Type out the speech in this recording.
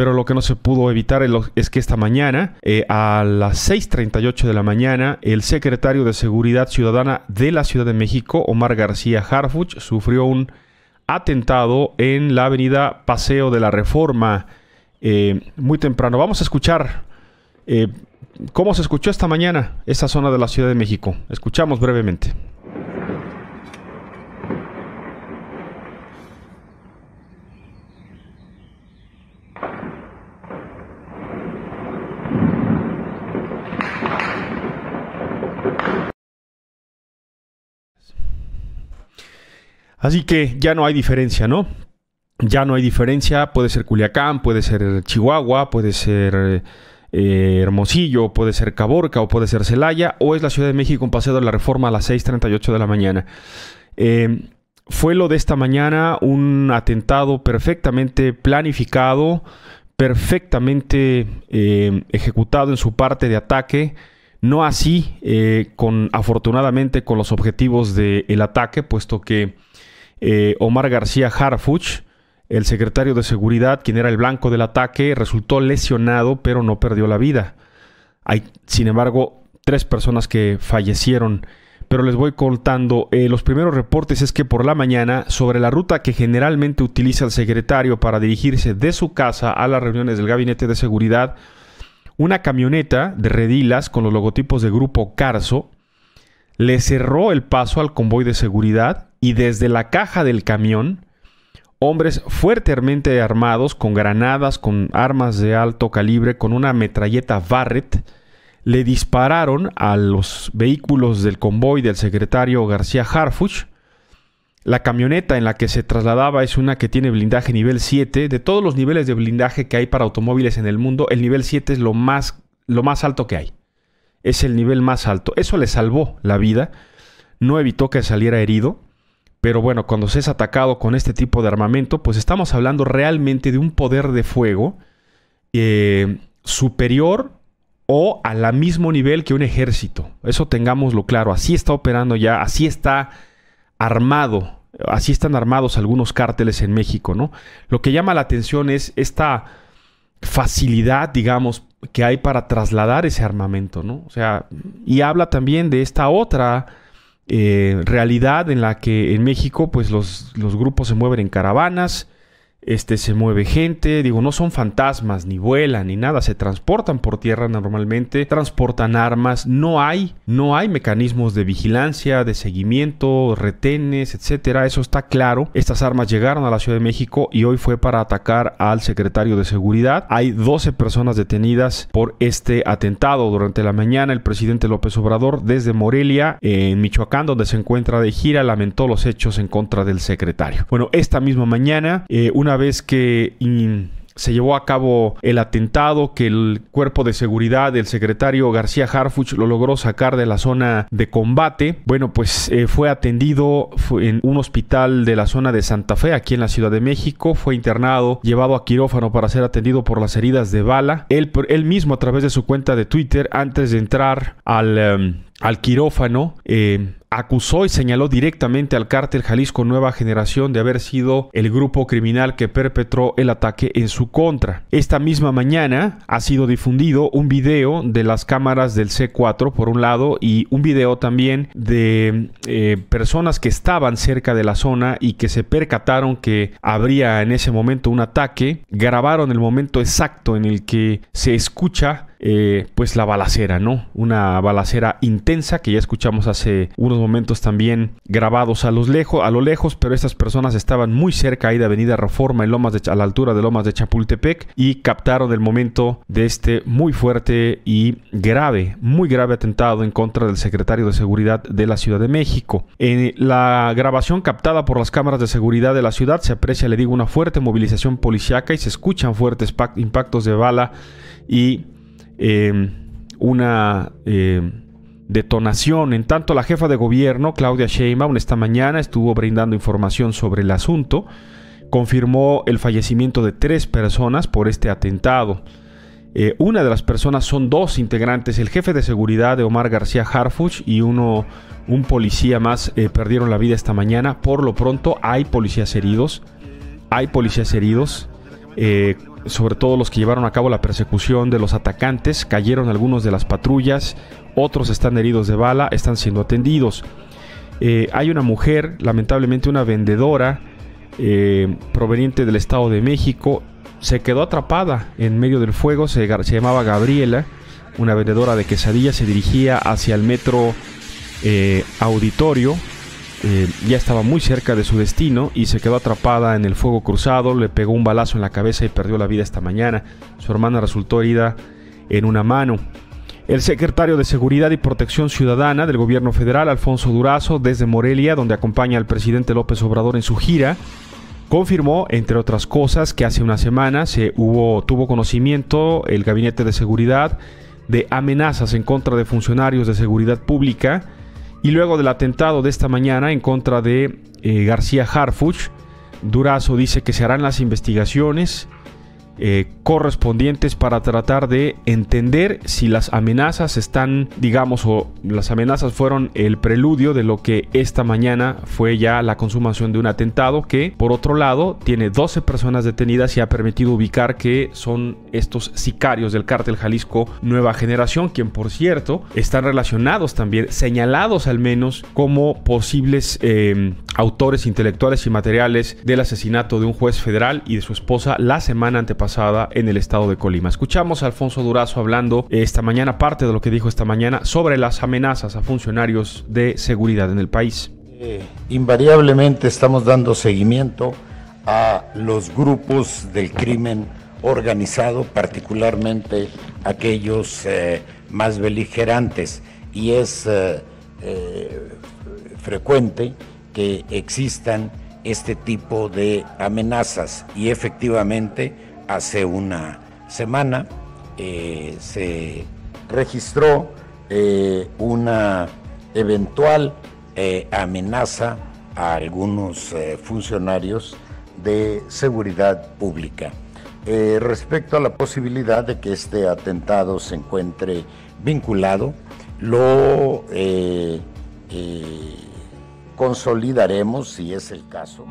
pero lo que no se pudo evitar es que esta mañana, eh, a las 6.38 de la mañana, el secretario de Seguridad Ciudadana de la Ciudad de México, Omar García Harfuch, sufrió un atentado en la avenida Paseo de la Reforma eh, muy temprano. Vamos a escuchar eh, cómo se escuchó esta mañana esta zona de la Ciudad de México. Escuchamos brevemente. Así que ya no hay diferencia, ¿no? Ya no hay diferencia, puede ser Culiacán, puede ser Chihuahua, puede ser eh, Hermosillo, puede ser Caborca o puede ser Celaya, o es la Ciudad de México en paseo de la reforma a las 6.38 de la mañana. Eh, fue lo de esta mañana un atentado perfectamente planificado, perfectamente eh, ejecutado en su parte de ataque. No así, con, afortunadamente, con los objetivos del ataque, puesto que eh, Omar García Harfuch, el secretario de Seguridad, quien era el blanco del ataque, resultó lesionado pero no perdió la vida. Hay, sin embargo, tres personas que fallecieron. Pero les voy contando, eh, los primeros reportes es que por la mañana, sobre la ruta que generalmente utiliza el secretario para dirigirse de su casa a las reuniones del gabinete de seguridad, una camioneta de redilas con los logotipos de Grupo Carso le cerró el paso al convoy de seguridad y desde la caja del camión, hombres fuertemente armados con granadas, con armas de alto calibre, con una metralleta Barrett, le dispararon a los vehículos del convoy del secretario García Harfuch. La camioneta en la que se trasladaba es una que tiene blindaje nivel 7. De todos los niveles de blindaje que hay para automóviles en el mundo, el nivel 7 es lo más, lo más alto que hay. Es el nivel más alto. Eso le salvó la vida. No evitó que saliera herido. Pero bueno, cuando se es atacado con este tipo de armamento, pues estamos hablando realmente de un poder de fuego eh, superior o a la mismo nivel que un ejército. Eso tengámoslo claro. Así está operando ya, así está armado, así están armados algunos cárteles en México, ¿no? Lo que llama la atención es esta facilidad, digamos, que hay para trasladar ese armamento, ¿no? O sea, y habla también de esta otra eh, realidad en la que en México pues los, los grupos se mueven en caravanas, este, se mueve gente, digo, no son fantasmas, ni vuelan, ni nada, se transportan por tierra normalmente, transportan armas, no hay, no hay mecanismos de vigilancia, de seguimiento, retenes, etcétera, eso está claro. Estas armas llegaron a la Ciudad de México y hoy fue para atacar al secretario de Seguridad. Hay 12 personas detenidas por este atentado. Durante la mañana, el presidente López Obrador, desde Morelia, en Michoacán, donde se encuentra de gira, lamentó los hechos en contra del secretario. Bueno, esta misma mañana, eh, una vez que se llevó a cabo el atentado, que el cuerpo de seguridad del secretario García Harfuch lo logró sacar de la zona de combate. Bueno, pues eh, fue atendido en un hospital de la zona de Santa Fe, aquí en la Ciudad de México. Fue internado, llevado a quirófano para ser atendido por las heridas de bala. Él, él mismo, a través de su cuenta de Twitter, antes de entrar al, em, al quirófano, eh, acusó y señaló directamente al cártel Jalisco Nueva Generación de haber sido el grupo criminal que perpetró el ataque en su contra. Esta misma mañana ha sido difundido un video de las cámaras del C4 por un lado y un video también de eh, personas que estaban cerca de la zona y que se percataron que habría en ese momento un ataque. Grabaron el momento exacto en el que se escucha eh, pues la balacera, ¿no? Una balacera intensa que ya escuchamos hace unos momentos también grabados a, lejos, a lo lejos, pero estas personas estaban muy cerca ahí de Avenida Reforma en Lomas a la altura de Lomas de Chapultepec y captaron el momento de este muy fuerte y grave, muy grave atentado en contra del secretario de Seguridad de la Ciudad de México. En la grabación captada por las cámaras de seguridad de la ciudad se aprecia, le digo, una fuerte movilización policiaca y se escuchan fuertes impactos de bala y Em, una em, detonación. En tanto, la jefa de gobierno, Claudia Sheinbaum, esta mañana estuvo brindando información sobre el asunto. Confirmó el fallecimiento de tres personas por este atentado. Eh, una de las personas son dos integrantes, el jefe de seguridad de Omar García Harfuch y uno, un policía más eh, perdieron la vida esta mañana. Por lo pronto hay policías heridos, hay policías heridos. Eh, sobre todo los que llevaron a cabo la persecución de los atacantes, cayeron algunos de las patrullas, otros están heridos de bala, están siendo atendidos. Eh, hay una mujer, lamentablemente una vendedora, eh, proveniente del Estado de México, se quedó atrapada en medio del fuego, se, llamaba Gabriela, una vendedora de quesadillas, se dirigía hacia el metro eh, auditorio eh, ya estaba muy cerca de su destino y se quedó atrapada en el fuego cruzado, le pegó un balazo en la cabeza y perdió la vida esta mañana. Su hermana resultó herida en una mano. El secretario de Seguridad y Protección Ciudadana del Gobierno Federal, Alfonso Durazo, desde Morelia, donde acompaña al presidente López Obrador en su gira, confirmó, entre otras cosas, que hace una semana se hubo, tuvo conocimiento el Gabinete de Seguridad de amenazas en contra de funcionarios de seguridad pública y luego del atentado de esta mañana en contra de eh, García Harfuch, Durazo dice que se harán las investigaciones eh, correspondientes para tratar de entender si las amenazas están, digamos, o las amenazas fueron el preludio de lo que esta mañana fue ya la consumación de un atentado que, por otro lado, tiene 12 personas detenidas y ha permitido ubicar que son estos sicarios del cártel Jalisco Nueva Generación, quien por cierto están relacionados también, señalados al menos como posibles eh, autores intelectuales y materiales del asesinato de un juez federal y de su esposa la semana antepasada en el estado de Colima. Escuchamos a Alfonso Durazo hablando esta mañana, parte de lo que dijo esta mañana, sobre las amenazas a funcionarios de seguridad en el país. Eh, invariablemente estamos dando seguimiento a los grupos del crimen organizado, particularmente aquellos eh, más beligerantes, y es eh, frecuente que existan este tipo de amenazas y efectivamente hace una semana eh, se registró eh, una eventual eh, amenaza a algunos funcionarios de seguridad pública respecto a la posibilidad de que este atentado se encuentre vinculado. Lo consolidaremos si es el caso.